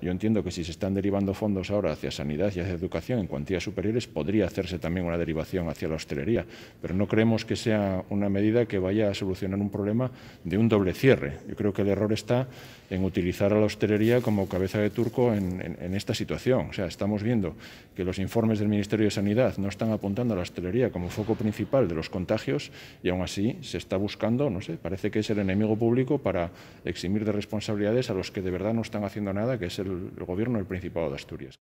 Yo entiendo que si se están derivando fondos ahora hacia sanidad y hacia educación en cuantías superiores, podría hacerse también una derivación hacia la hostelería, pero no creemos que sea una medida que vaya a solucionar un problema de un doble cierre. Yo creo que el error está en utilizar a la hostelería como cabeza de turco en, esta situación. O sea, estamos viendo que los informes del Ministerio de Sanidad no están apuntando a la hostelería como foco principal de los contagios y aún así se está buscando, no sé, parece que es el enemigo público para eximir de responsabilidades a los que de verdad no están haciendo nada, que es el el, gobierno del Principado de Asturias.